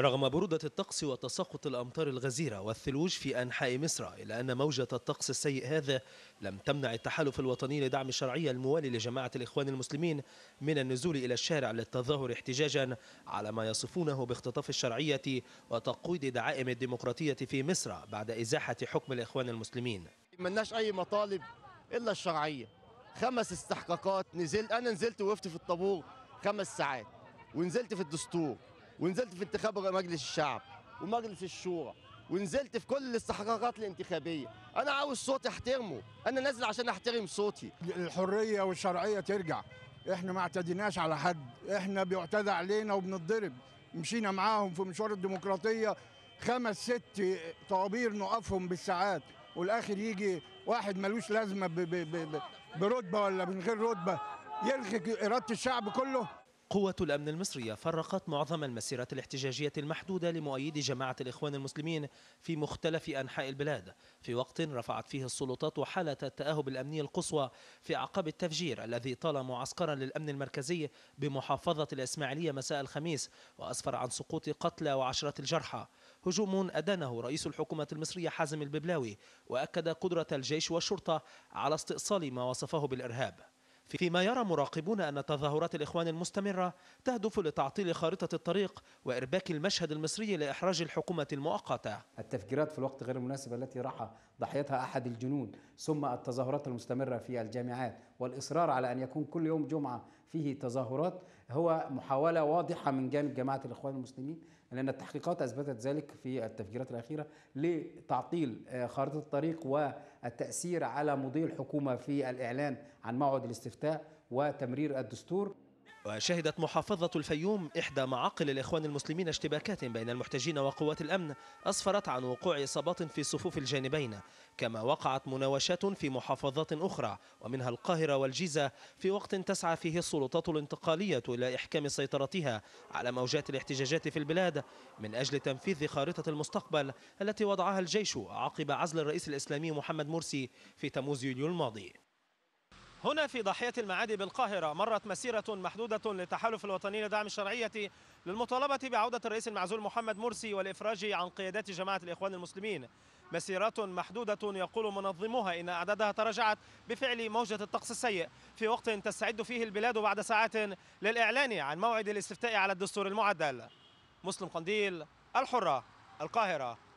رغم برودة الطقس وتساقط الأمطار الغزيرة والثلوج في أنحاء مصر إلا أن موجة الطقس السيء هذا لم تمنع التحالف الوطني لدعم الشرعية الموالي لجماعة الإخوان المسلمين من النزول إلى الشارع للتظاهر احتجاجا على ما يصفونه باختطاف الشرعية وتقويض دعائم الديمقراطية في مصر بعد إزاحة حكم الإخوان المسلمين مناش أي مطالب إلا الشرعية خمس استحقاقات نزلت أنا نزلت وقفت في الطابور خمس ساعات ونزلت في الدستور ونزلت في انتخاب مجلس الشعب ومجلس الشورى ونزلت في كل الاستحقاقات الانتخابيه انا عاوز صوتي احترمه انا نازل عشان احترم صوتي الحريه والشرعيه ترجع احنا ما اعتديناش على حد احنا بيعتدى علينا وبنضرب مشينا معاهم في مشوار الديمقراطيه خمس ست طوابير نقفهم بالساعات والاخر يجي واحد ملوش لازمه برتبه ولا من غير رتبه يلغي اراده الشعب كله قوة الأمن المصرية فرقت معظم المسيرات الاحتجاجية المحدودة لمؤيدي جماعة الإخوان المسلمين في مختلف أنحاء البلاد في وقت رفعت فيه السلطات حالة التأهب الأمني القصوى في أعقاب التفجير الذي طال معسكرا للأمن المركزي بمحافظة الإسماعيلية مساء الخميس وأسفر عن سقوط قتلى وعشرات الجرحى هجوم أدانه رئيس الحكومة المصرية حازم الببلاوي وأكد قدرة الجيش والشرطة على استئصال ما وصفه بالإرهاب فيما يرى مراقبون أن تظاهرات الإخوان المستمرة تهدف لتعطيل خارطة الطريق وإرباك المشهد المصري لإحراج الحكومة المؤقتة التفجيرات في الوقت غير المناسب التي راح ضحيتها أحد الجنود ثم التظاهرات المستمرة في الجامعات والإصرار على أن يكون كل يوم جمعة فيه تظاهرات هو محاولة واضحة من جانب جماعة الإخوان المسلمين لأن التحقيقات أثبتت ذلك في التفجيرات الأخيرة لتعطيل آه، خارطة الطريق والتأثير على مضي الحكومة في الإعلان عن موعد الاستفتاء الاستفتاء وتمرير الدستور وشهدت محافظة الفيوم إحدى معاقل الإخوان المسلمين اشتباكات بين المحتجين وقوات الأمن أسفرت عن وقوع إصابات في صفوف الجانبين كما وقعت مناوشات في محافظات أخرى ومنها القاهرة والجيزة في وقت تسعى فيه السلطات الانتقالية إلى إحكام سيطرتها على موجات الاحتجاجات في البلاد من أجل تنفيذ خارطة المستقبل التي وضعها الجيش عقب عزل الرئيس الإسلامي محمد مرسي في تموز يوليو الماضي هنا في ضاحية المعادي بالقاهرة مرت مسيرة محدودة للتحالف الوطني لدعم الشرعية للمطالبة بعودة الرئيس المعزول محمد مرسي والإفراج عن قيادات جماعة الإخوان المسلمين مسيرات محدودة يقول منظموها إن أعدادها تراجعت بفعل موجة الطقس السيء في وقت تستعد فيه البلاد بعد ساعات للإعلان عن موعد الاستفتاء على الدستور المعدل مسلم قنديل الحرة القاهرة